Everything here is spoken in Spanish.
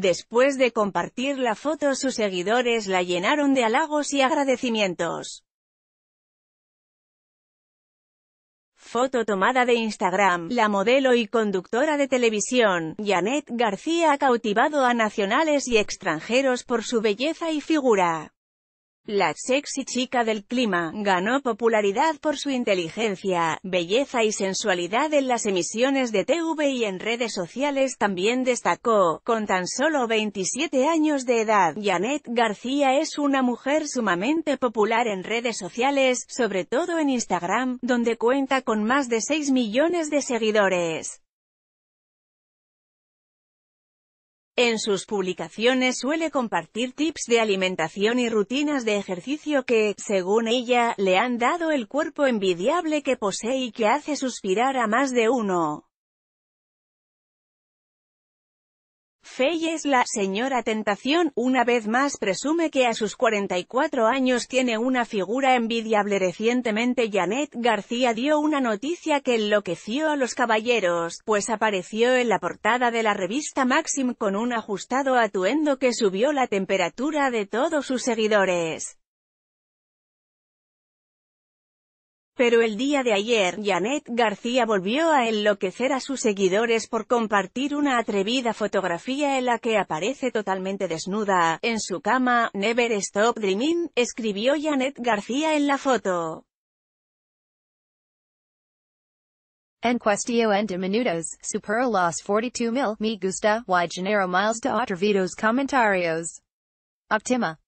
Después de compartir la foto sus seguidores la llenaron de halagos y agradecimientos. Foto tomada de Instagram, la modelo y conductora de televisión, Janet García ha cautivado a nacionales y extranjeros por su belleza y figura. La sexy chica del clima, ganó popularidad por su inteligencia, belleza y sensualidad en las emisiones de TV y en redes sociales también destacó, con tan solo 27 años de edad. Janet García es una mujer sumamente popular en redes sociales, sobre todo en Instagram, donde cuenta con más de 6 millones de seguidores. En sus publicaciones suele compartir tips de alimentación y rutinas de ejercicio que, según ella, le han dado el cuerpo envidiable que posee y que hace suspirar a más de uno. Fey la señora tentación, una vez más presume que a sus 44 años tiene una figura envidiable. Recientemente Janet García dio una noticia que enloqueció a los caballeros, pues apareció en la portada de la revista Maxim con un ajustado atuendo que subió la temperatura de todos sus seguidores. Pero el día de ayer, Janet García volvió a enloquecer a sus seguidores por compartir una atrevida fotografía en la que aparece totalmente desnuda, en su cama, Never Stop Dreaming, escribió Janet García en la foto. En cuestión de minutos, supera los 42 mil me gusta y genero miles de atrevidos comentarios. Optima.